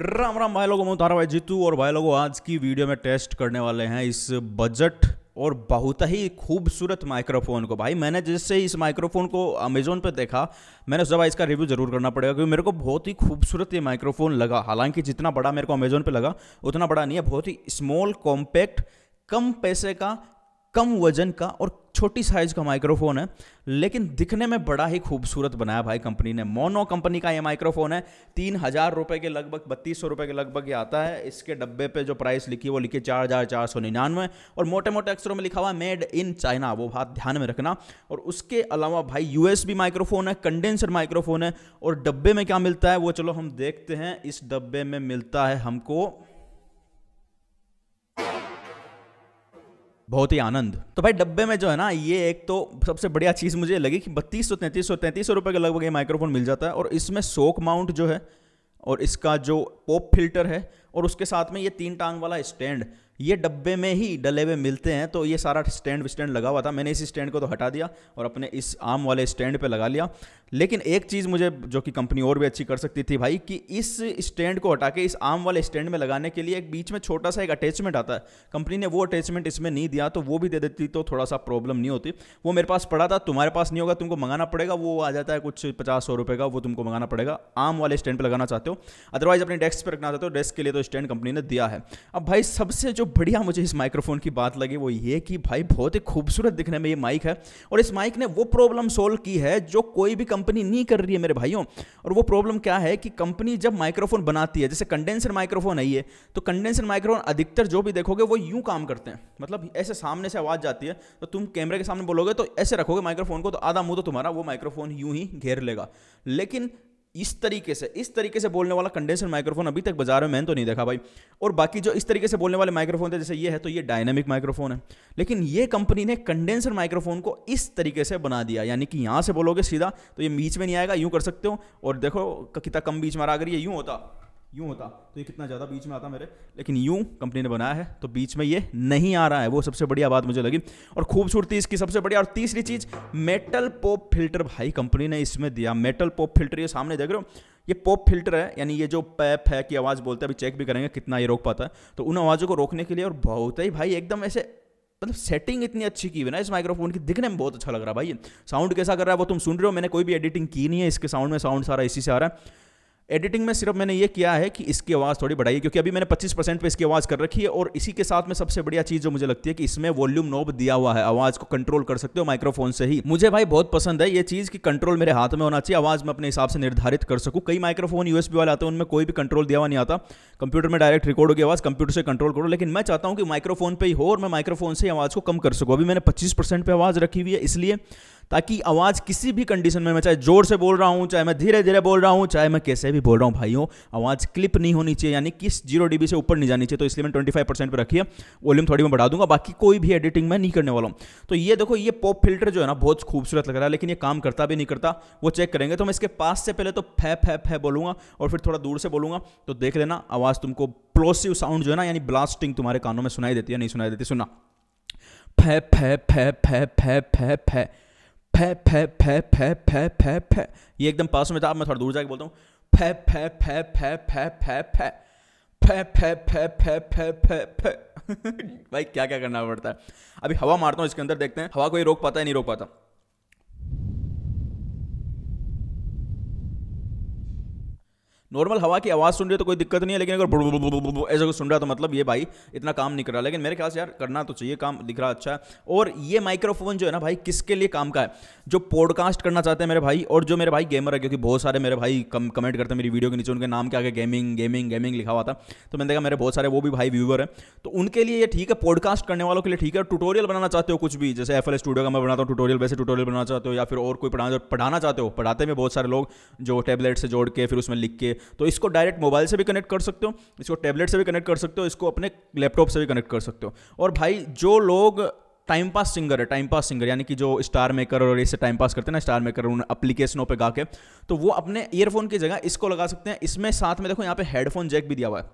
राम राम भाई लोगों मैं उतारा भाई जीतू और भाई लोगों आज की वीडियो में टेस्ट करने वाले हैं इस बजट और बहुत ही खूबसूरत माइक्रोफोन को भाई मैंने जैसे इस माइक्रोफोन को अमेजोन पे देखा मैंने सोचा भाई इसका रिव्यू ज़रूर करना पड़ेगा क्योंकि मेरे को बहुत ही खूबसूरत ये माइक्रोफोन लगा हालांकि जितना बड़ा मेरे को अमेजोन पे लगा उतना बड़ा नहीं है बहुत ही स्मॉल कॉम्पैक्ट कम पैसे का कम वजन का और छोटी साइज का माइक्रोफोन है लेकिन दिखने में बड़ा ही खूबसूरत बनाया भाई कंपनी ने मोनो कंपनी का ये माइक्रोफोन है तीन हज़ार रुपये के लगभग बत्तीस सौ रुपये के लगभग ये आता है इसके डब्बे पे जो प्राइस लिखी है वो लिखी चार हज़ार चार सौ निन्यानवे और मोटे मोटे अक्षरों में लिखा हुआ है मेड इन चाइना वो बात ध्यान में रखना और उसके अलावा भाई यू माइक्रोफोन है कंडेंसर माइक्रोफोन है और डब्बे में क्या मिलता है वो चलो हम देखते हैं इस डब्बे में मिलता है हमको बहुत ही आनंद तो भाई डब्बे में जो है ना ये एक तो सबसे बढ़िया चीज़ मुझे लगी कि बत्तीस सौ तैंतीस सौ तैंतीस सौ रुपए का लगभग ये माइक्रोफोन मिल जाता है और इसमें सोक माउंट जो है और इसका जो पॉप फिल्टर है और उसके साथ में ये तीन टांग वाला स्टैंड ये डब्बे में ही डले हुए मिलते हैं तो ये सारा स्टैंड विस्टैंड लगा हुआ था मैंने इस स्टैंड को तो हटा दिया और अपने इस आम वाले स्टैंड पे लगा लिया लेकिन एक चीज़ मुझे जो कि कंपनी और भी अच्छी कर सकती थी भाई कि इस स्टैंड को हटा के इस आम वाले स्टैंड में लगाने के लिए एक बीच में छोटा सा एक अटैचमेंट आता है कंपनी ने वो अटैचमेंट इसमें नहीं दिया तो वो भी दे देती तो थोड़ा सा प्रॉब्लम नहीं होती वो मेरे पास पड़ा था तुम्हारे पास नहीं होगा तुमको मंगाना पड़ेगा वो आ जाता है कुछ पचास सौ रुपये का वो तुमको मंगाना पड़ेगा आम वाले स्टैंड पर लगाना चाहते हो अदरवाइज अपने डेस्क पर रखना चाहते हो डेस्क के लिए तो स्टैंड कंपनी ने दिया है अब भाई सबसे जो बढ़िया मुझे इस माइक्रोफोन की बात लगी वो ये कि भाई बहुत ही खूबसूरत दिखने में ये माइक है और इस माइक ने वो प्रॉब्लम सोल्व की है जो कोई भी कंपनी नहीं कर रही है मेरे भाइयों और वो प्रॉब्लम क्या है कि कंपनी जब माइक्रोफोन बनाती है जैसे कंडेंसर माइक्रोफोन आई है तो कंडेंसर माइक्रोफोन अधिकतर जो भी देखोगे वो यूँ काम करते हैं मतलब ऐसे सामने से आवाज़ जाती है तो तुम कैमरे के सामने बोलोगे तो ऐसे रखोगे माइक्रोफोन को तो आधा मुँह तो तुम्हारा वो माइक्रोफोन यूँ ही घेर लेगा लेकिन इस तरीके से इस तरीके से बोलने वाला कंडेंसर माइक्रोफोन अभी तक बाजार में मैंने तो नहीं देखा भाई और बाकी जो इस तरीके से बोलने वाले माइक्रोफोन थे जैसे ये है तो ये डायनामिक माइक्रोफोन है लेकिन ये कंपनी ने कंडेंसर माइक्रोफोन को इस तरीके से बना दिया यानी कि यहाँ से बोलोगे सीधा तो ये बीच में नहीं आएगा यूँ कर सकते हो और देखो कितना कम बीच आ अगर है यूँ होता यूं होता तो ये कितना ज़्यादा बीच में आता मेरे लेकिन यूं कंपनी ने बनाया है तो बीच में ये नहीं आ रहा है वो सबसे बढ़िया बात मुझे लगी और खूबसूरती इसकी सबसे बढ़िया और तीसरी चीज़ मेटल पॉप फिल्टर भाई कंपनी ने इसमें दिया मेटल पॉप फिल्टर ये सामने देख रहे हो ये पॉप फिल्टर है यानी ये जो पैप है की आवाज़ बोलते हैं अभी चेक भी करेंगे कितना ये रोक पाता है तो उन आवाज़ों को रोकने के लिए और बहुत ही भाई एकदम ऐसे मतलब सेटिंग इतनी अच्छी की हुई ना इस माइक्रोफोन की दिखने में बहुत अच्छा लग रहा है भाई साउंड कैसा कर रहा है वो तुम सुन रहे हो मैंने कोई भी एडिटिंग की नहीं है इसके साउंड में साउंड सारा इसी से आ रहा है एडिटिंग में सिर्फ मैंने ये किया है कि इसकी आवाज़ थोड़ी बढ़ाई है क्योंकि अभी मैंने 25 परसेंट पर इसकी आवाज़ कर रखी है और इसी के साथ में सबसे बढ़िया चीज़ जो मुझे लगती है कि इसमें वॉल्यूम नोब दिया हुआ है आवाज़ को कंट्रोल कर सकते हो माइक्रोफोन से ही मुझे भाई बहुत पसंद है ये चीज़ कि कंट्रोल मेरे हाथ में होना चाहिए आवाज़ मैं अपने हिसाब से निर्धारित कर सकूँ कई माइक्रोफोन यू वाले आते हैं उनमें कोई भी कंट्रोल दिया हुआ नहीं आता कंप्यूटर में डायरेक्ट रिकॉर्ड होगी आवाज़ कंप्यूटर से कंट्रोल करो लेकिन मैं चाहता हूँ कि माइक्रोफोन पर ही हो और मैं माइक्रोफोन से आवाज़ को कम कर सकूँ अभी मैंने पच्चीस परसेंट पर आवाज़ रखी हुई है इसलिए ताकि आवाज़ किसी भी कंडीशन में मैं चाहे जोर से बोल रहा हूँ चाहे मैं धीरे धीरे बोल रहा हूँ चाहे मैं कैसे भी बोल रहा हूँ भाइयों आवाज़ क्लिप नहीं होनी चाहिए यानी किस जीरो डी से ऊपर नहीं जानी चाहिए तो इसलिए मैं ट्वेंटी फाइव परसेंट पर रखी है वॉल्यूम थोड़ी मैं बढ़ा दूंगा बाकी कोई भी एडिटिंग मैं नहीं करने वाला हूँ तो ये देखो ये पॉप फिल्टर जो है ना बहुत खूबसूरत लग रहा है लेकिन ये काम करता भी नहीं करता वो चेक करेंगे तो मैं इसके पास से पहले तो फै फै फै बोलूँगा और फिर थोड़ा दूर से बोलूँगा तो देख लेना आवाज़ तुमको प्लोसिव साउंड जो है ना यानी ब्लास्टिंग तुम्हारे कानों में सुनाई देती है नहीं सुनाई देती सुना फै फै फै फै फै फै फै फे फे फे फे फे फे फे ये एकदम पास में था अब मैं थोड़ा दूर जाके बोलता हूँ फे फे फे फे फे फे फे फे फे फे फे फे फे फे भाई क्या क्या करना पड़ता है अभी हवा मारता हूँ इसके अंदर देखते हैं हवा कोई रोक पाता है नहीं रोक पाता नॉर्मल हवा की आवाज़ सुन है तो कोई दिक्कत नहीं है लेकिन अगर ऐसा कुछ सुन रहा तो मतलब ये भाई इतना काम नहीं कर रहा लेकिन मेरे ख्याल से यार करना तो चाहिए काम दिख रहा अच्छा है और ये माइक्रोफोन जो है ना भाई किसके लिए काम का है जो पॉडकास्ट करना चाहते हैं मेरे भाई और जो मेरे भाई गेमर है क्योंकि बहुत सारे मेरे भाई कम कमेंट करते हैं मेरी वीडियो के नीचे उनके नाम के आगे गेमिंग गेमिंग गेमिंग लिखा हुआ था तो मैंने देखा मेरे बहुत सारे वो भी भाई व्यूवर हैं तो उनके लिए ये ठीक है पॉडकास्ट करने वालों के लिए ठीक है टूटोरियल बनाना चाहते हो कुछ भी जैसे एफ स्टूडियो का मैं बनाता हूँ टूटोरियल वैसे टूटोरियल बनाना चाहते हो या फिर और कोई पढ़ाना पढ़ाना चाहते हो पढ़ाते में बहुत सारे लोग जो टेबलेट से जोड़ के फिर उसमें लिख के तो इसको डायरेक्ट मोबाइल से भी कनेक्ट कर सकते हो इसको टैबलेट से भी कनेक्ट कर सकते हो इसको अपने लैपटॉप से भी कनेक्ट कर सकते हो और भाई जो लोग टाइम पास सिंगर है टाइम पास सिंगर यानी कि जो स्टार मेकर और इससे टाइम पास करते हैं ना स्टार मेकर उन अप्लीकेशनों पर गा के तो वो अपने ईयरफोन की जगह इसको लगा सकते हैं इसमें साथ में देखो यहाँ पे हेडफोन जैक भी दिया हुआ है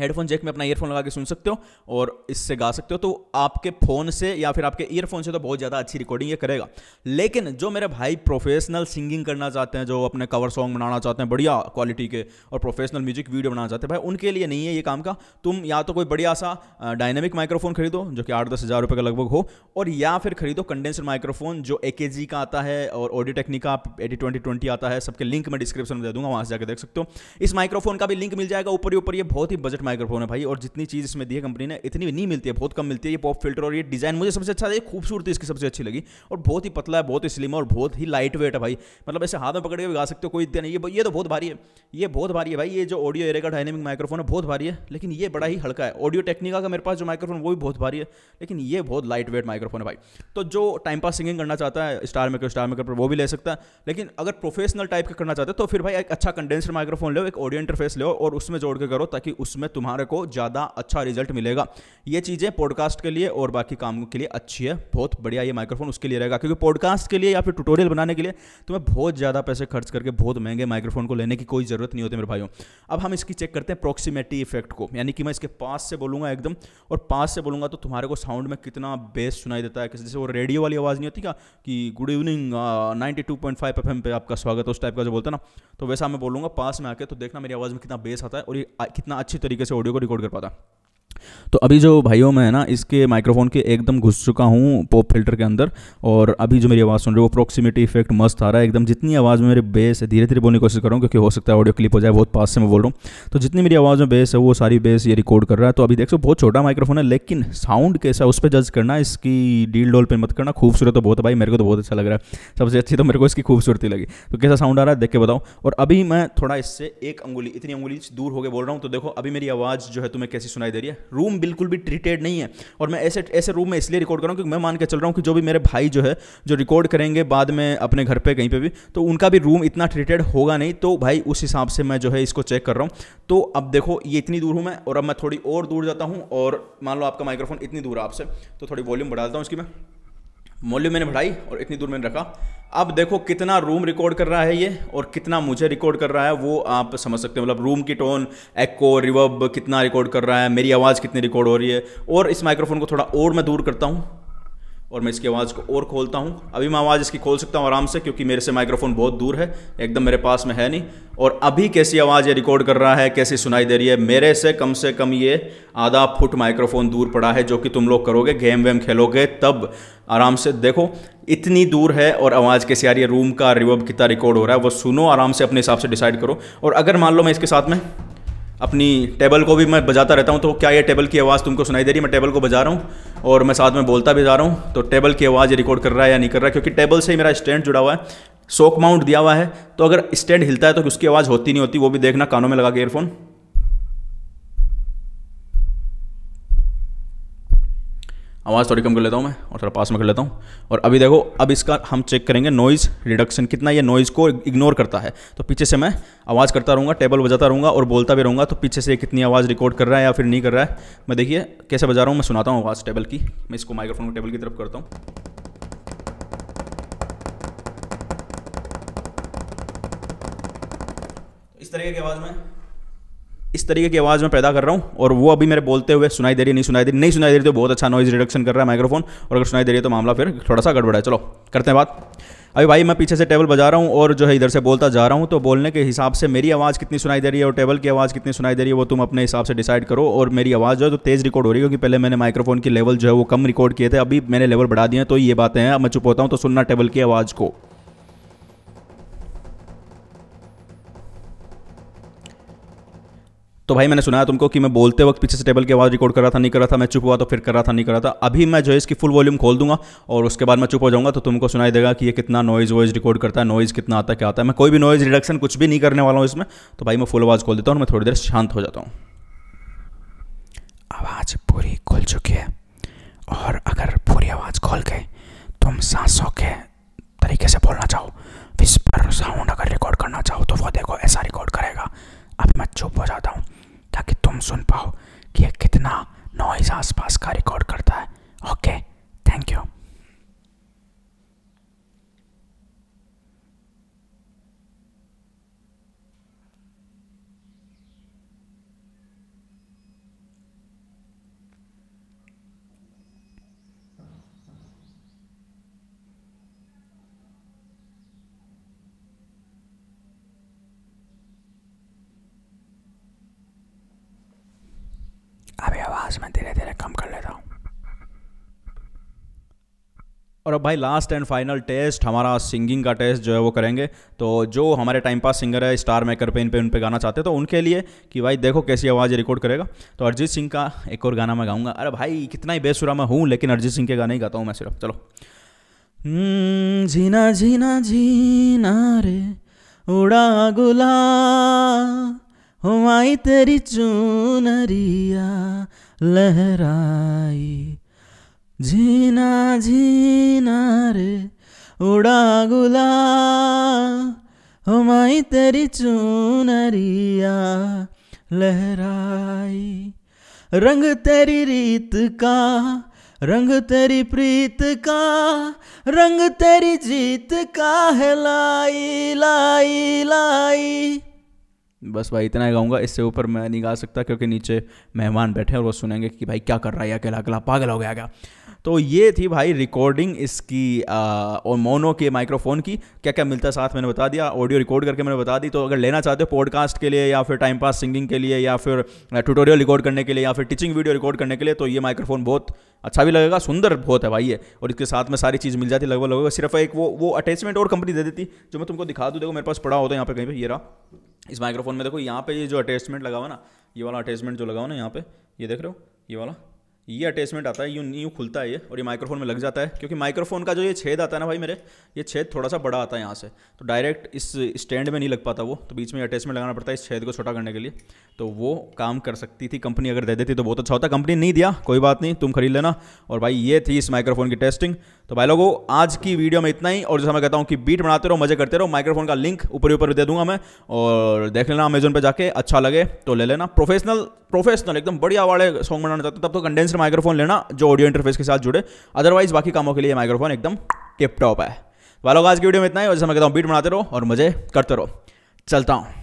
हेडफोन जैक में अपना ईयरफोन लगा के सुन सकते हो और इससे गा सकते हो तो आपके फ़ोन से या फिर आपके ईयरफोन से तो बहुत ज़्यादा अच्छी रिकॉर्डिंग ये करेगा लेकिन जो मेरे भाई प्रोफेशनल सिंगिंग करना चाहते हैं जो अपने कवर सॉन्ग बनाना चाहते हैं बढ़िया क्वालिटी के और प्रोफेशनल म्यूजिक वीडियो बनाना चाहते हैं भाई उनके लिए नहीं है ये काम का तुम या तो कोई बढ़िया सा डायनेमिक माइक्रोफोन खरीदो जो कि आठ दस हज़ार रुपये का लगभग हो और या फिर खरीदो कंडेंसर माइक्रोफोन जो ए का आता है और ऑडियो टेक्निक का एटी ट्वेंटी ट्वेंटी आता है सबके लिंक मैं डिस्क्रिप्शन में दे दूंगा वहाँ से जाकर देख सकते हो इस माइक्रोफोन का भी लिंक मिल जाएगा ऊपर ही ऊपर ये बहुत ही बजट माइक्रोफोन है भाई और जितनी चीज़ इसमें दी है कंपनी ने इतनी नहीं मिलती है बहुत कम मिलती है ये पॉप फिल्टर और ये डिज़ाइन मुझे सबसे अच्छा ये खूबसूरती इसकी सबसे अच्छी लगी और बहुत ही पतला है बहुत ही स्लिम है और बहुत ही लाइट वेट है भाई मतलब ऐसे हाथ में पकड़ के भी गा सकते हो कोई इतना नहीं ये तो बहुत भारी है ये बहुत भारी है भाई ये जो ऑडियो एरे का डायनेमिक माइक्रोफोन है बहुत भारी है लेकिन ये बड़ा ही हल्का है ऑडियो टेक्निका का मेरे पास जो माइक्रोफोन वो भी बहुत भारी है लेकिन ये बहुत लाइट वेट माइक्रोफोन है भाई तो जो टाइम पास सिंगिंग करना चाहता है स्टार मेकर स्टार मेकर पर वो भी ले सकता है लेकिन अगर प्रोफेशनल टाइप का करना चाहते हैं तो फिर भाई एक अच्छा कंडेंसर माइक्रोफोन लो एक ऑडियो इंटरफेस लो और उसमें जोड़ के करो ताकि उसमें में तुम्हारे को ज़्यादा अच्छा रिजल्ट मिलेगा ये चीज़ें पॉडकास्ट के लिए और बाकी कामों के लिए अच्छी है बहुत बढ़िया ये माइक्रोफोन उसके लिए रहेगा क्योंकि पॉडकास्ट के लिए या फिर ट्यूटोरियल बनाने के लिए तुम्हें बहुत ज़्यादा पैसे खर्च करके बहुत महंगे माइक्रोफोन को लेने की कोई ज़रूरत नहीं होती मेरे भाइयों अब हम इसकी चेक करते हैं प्रोक्सीमेटी इफेक्ट को यानी कि मैं इसके पास से बोलूँगा एकदम और पास से बोलूँगा तो तुम्हारे को साउंड में कितना बेस सुनाई देता है जैसे वो रेडियो वाली आवाज़ नहीं होती क्या कि good evening ninety two point पे आपका स्वागत है उस टाइप का जो बोलता ना तो वैसा मैं बोलूँगा पास में आके तो देखना मेरी आवाज़ में कितना बेस आता है और ये कितना अच्छी तरीके तरीके से ऑडियो को रिकॉर्ड कर पाता तो अभी जो भाइयों मैं है ना इसके माइक्रोफोन के एकदम घुस चुका हूँ पॉप फिल्टर के अंदर और अभी जो मेरी आवाज़ सुन रही है वो प्रॉक्सिमिटी इफेक्ट मस्त आ रहा है एकदम जितनी आवाज़ में मेरे बेस है धीरे धीरे बोलने की कोशिश कर रहा हूँ क्योंकि हो सकता है ऑडियो क्लिप हो जाए बहुत पास से मैं बोल रहा हूँ तो जितनी मेरी आवाज़ में बेस है वो सारी बेस ये रिकॉर्ड कर रहा है तो अभी देख सो बहुत छोटा माइक्रोफोन है लेकिन साउंड कैसा उस पर जज करना इसकी डील डोल पर मत करना खूबसूरत तो बहुत है भाई मेरे को तो बहुत अच्छा लग रहा है सबसे अच्छी तो मेरे को इसकी खूबसूरती लगी तो कैसा साउंड आ रहा है देख के बताओ और अभी मैं थोड़ा इससे एक अंगुली इतनी अंगुली दूर होकर बोल रहा हूँ तो देखो अभी मेरी आवाज़ जो है तुम्हें कैसी सुनाई दे रही है रूम बिल्कुल भी ट्रीटेड नहीं है और मैं ऐसे ऐसे रूम में इसलिए रिकॉर्ड कर रहा हूँ क्योंकि मैं मान के चल रहा हूँ कि जो भी मेरे भाई जो है जो रिकॉर्ड करेंगे बाद में अपने घर पर कहीं पर भी तो उनका भी रूम इतना ट्रीटेड होगा नहीं तो भाई उस हिसाब से मैं जो है इसको चेक कर रहा हूँ तो अब देखो ये इतनी दूर हूँ मैं और अब मैं थोड़ी और दूर जाता हूँ और मान लो आपका माइक्रोफोन इतनी दूर है आपसे तो थोड़ी वॉल्यूम बढ़ा देता हूँ इसकी मैं वॉल्यूम मैंने बढ़ाई और इतनी दूर मैंने रखा अब देखो कितना रूम रिकॉर्ड कर रहा है ये और कितना मुझे रिकॉर्ड कर रहा है वो आप समझ सकते हो मतलब रूम की टोन एक्को रिवर्ब कितना रिकॉर्ड कर रहा है मेरी आवाज़ कितनी रिकॉर्ड हो रही है और इस माइक्रोफोन को थोड़ा और मैं दूर करता हूँ और मैं इसकी आवाज़ को और खोलता हूँ अभी मैं आवाज़ इसकी खोल सकता हूँ आराम से क्योंकि मेरे से माइक्रोफोन बहुत दूर है एकदम मेरे पास में है नहीं और अभी कैसी आवाज़ ये रिकॉर्ड कर रहा है कैसी सुनाई दे रही है मेरे से कम से कम ये आधा फुट माइक्रोफोन दूर पड़ा है जो कि तुम लोग करोगे गेम वेम खेलोगे तब आराम से देखो इतनी दूर है और आवाज़ कैसी आ रही है रूम का रिवर्ब कितना रिकॉर्ड हो रहा है वो सुनो आराम से अपने हिसाब से डिसाइड करो और अगर मान लो मैं इसके साथ में अपनी टेबल को भी मैं बजाता रहता हूँ तो क्या ये टेबल की आवाज़ तुमको सुनाई दे रही है मैं टेबल को बजा रहा हूँ और मैं साथ में बोलता भी जा रहा हूँ तो टेबल की आवाज़ रिकॉर्ड कर रहा है या नहीं कर रहा है क्योंकि टेबल से ही मेरा स्टैंड जुड़ा हुआ है सोक माउंट दिया हुआ है तो अगर स्टैंड हिलता है तो उसकी आवाज़ होती नहीं होती वो भी देखना कानों में लगा के एयरफोन आवाज़ थोड़ी कम कर लेता हूँ मैं और थोड़ा पास में कर लेता हूँ और अभी देखो अब इसका हम चेक करेंगे नॉइज़ रिडक्शन कितना ये नॉइज़ को इग्नोर करता है तो पीछे से मैं आवाज़ करता रहूँगा टेबल बजाता रहूँगा और बोलता भी रहूँगा तो पीछे से कितनी आवाज़ रिकॉर्ड कर रहा है या फिर नहीं कर रहा है मैं देखिए कैसे बजा रहा हूँ मैं सुनाता हूँ आवाज़ टेबल की मैं इसको माइक्रोफोन को टेबल की तरफ करता हूँ इस तरीके की आवाज़ में इस तरीके की आवाज़ मैं पैदा कर रहा हूँ और वो अभी मेरे बोलते हुए सुनाई दे रही नहीं सुनाई दे रही नहीं सुनाई दे रही तो बहुत अच्छा नॉइज़ रिडक्शन कर रहा है माइक्रोफोन और अगर सुनाई दे रही है तो मामला फिर थोड़ा सा गड़बड़ा है चलो करते हैं बात अभी भाई मैं पीछे से टेबल बजा रहा हूँ और जो है इधर से बोलता जा रहा हूँ तो बोलने के हिसाब से मेरी आवाज़ कितनी सुनाई दे रही है और टेबल की आवाज़ कितनी सुनाई दे रही है वो तुम अपने हिसाब से डिसाइड करो और मेरी आवाज़ जो है तो तेज़ रिकॉर्ड हो रही है क्योंकि पहले मैंने माइक्रोफोन की लेवल जो है वो कम रिकॉर्ड किए थे अभी मैंने लेवल बढ़ा दिए तो ये बातें हैं अब मैं चुप होता हूँ तो सुनना टेबल की आवाज़ को तो भाई मैंने सुनाया तुमको कि मैं बोलते वक्त पीछे से टेबल की आवाज़ रिकॉर्ड कर रहा था नहीं कर रहा था मैं चुप हुआ तो फिर कर रहा था नहीं कर रहा था अभी मैं जो है इसकी फुल वॉल्यूम खोल दूंगा और उसके बाद मैं चुप हो जाऊंगा तो तुमको सुनाई देगा कि ये कितना नॉइज़ वॉइज़ रिकॉर्ड करता है नॉइज़ कितना आता है क्या आता है मैं कोई भी नॉइज़ रिडक्शन कुछ भी नहीं करने वाला हूँ इसमें तो भाई मैं फुल आवाज़ खोल देता हूँ और मैं थोड़ी देर शांत हो जाता हूँ आवाज़ पूरी खुल चुकी है और अगर पूरी आवाज़ खोल गए तुम सांसों के तरीके से बोलना चाहो विस्पर साउंड अगर रिकॉर्ड करना चाहो तो वो देखो ऐसा रिकॉर्ड करेगा अब मैं चुप हो जाता हूँ ताकि तुम सुन पाओ कि यह कितना नॉइज आसपास का रिकॉर्ड आवाज़ मैं धीरे धीरे कम कर लेता हूँ और अब भाई लास्ट एंड फाइनल टेस्ट हमारा सिंगिंग का टेस्ट जो है वो करेंगे तो जो हमारे टाइम पास सिंगर है स्टार मेकर पे इन पे उन पे गाना चाहते हैं तो उनके लिए कि भाई देखो कैसी आवाज़ रिकॉर्ड करेगा तो अरिजीत सिंह का एक और गाना मैं गाऊंगा अरे भाई कितना ही बेसुरा मैं हूँ लेकिन अरिजीत सिंह के गाने ही गाता हूँ मैं सिर्फ चलो झीना हम्म, झीना झीना रे उड़ा गुला हुआ तेरी चूनरिया लहराई जीना जीना रे उड़ा गुला माई तेरी चूनरिया लहराई रंग तेरी रीत का रंग तेरी प्रीत का रंग तेरी जीत का है लाई लाई लाई बस भाई इतना ही गाऊँगा इससे ऊपर मैं नहीं गा सकता क्योंकि नीचे मेहमान बैठे और वो सुनेंगे कि भाई क्या कर रहा है अकेला अकेला पागल हो गया क्या तो ये थी भाई रिकॉर्डिंग इसकी और मोनो के माइक्रोफोन की क्या क्या मिलता है साथ मैंने बता दिया ऑडियो रिकॉर्ड करके मैंने बता दी तो अगर लेना चाहते हो पॉडकास्ट के लिए या फिर टाइम पास सिंगिंग के लिए या फिर ट्यूटोरियल रिकॉर्ड करने के लिए या फिर टीचिंग वीडियो रिकॉर्ड करने के लिए तो ये माइक्रोफोन बहुत अच्छा भी लगेगा सुंदर बहुत है भाई ये और इसके साथ में सारी चीज़ मिल जाती लगभग लगभग सिर्फ एक वो वो अटैचमेंट और कंपनी दे देती जो मैं तुमको दिखा दूँ देखो मेरे पास पड़ा होता है यहाँ पर कहीं पर ये रहा इस माइक्रोफोन में देखो यहाँ पे ये जो अटैचमेंट लगा हुआ ना ये वाला अटैचमेंट जो लगा हुआ ना यहाँ पे ये देख रहे हो ये वाला ये अटैचमेंट आता है यू यूँ खुलता है ये और ये माइक्रोफोन में लग जाता है क्योंकि माइक्रोफोन का जो ये छेद आता है ना भाई मेरे ये छेद थोड़ा सा बड़ा आता है यहाँ से तो डायरेक्ट इस स्टैंड में नहीं लग पाता वो तो बीच में अटैचमेंट लगाना पड़ता है इस छेद को छोटा करने के लिए तो वो काम कर सकती थी कंपनी अगर दे देती तो बहुत अच्छा होता कंपनी नहीं दिया कोई बात नहीं तुम खरीद लेना और भाई ये थी इस माइक्रोफोन की टेस्टिंग तो भाई लोगों आज की वीडियो में इतना ही और जैसा मैं कहता हूँ कि बीट बनाते रहो मजे करते रहो माइक्रोफोन का लिंक ऊपर ऊपर दे दूंगा मैं और देख लेना अमेजोन पे जाके अच्छा लगे तो ले लेना प्रोफेशनल प्रोफेशनल एकदम बढ़िया वाले सॉन्ग बनाना चाहते हो तब तो कंडेंसर माइक्रोफोन लेना जो ऑडियो इंटरफेस के साथ जुड़े अदरवाइज बाकी कामों के लिए माइक्रोफोन एकदम टिप टॉप है तो भाई लोग आज की वीडियो में इतना ही और जैसा मैं कहता हूँ बीट बनाते रहो और मजे करते रहो चलता हूँ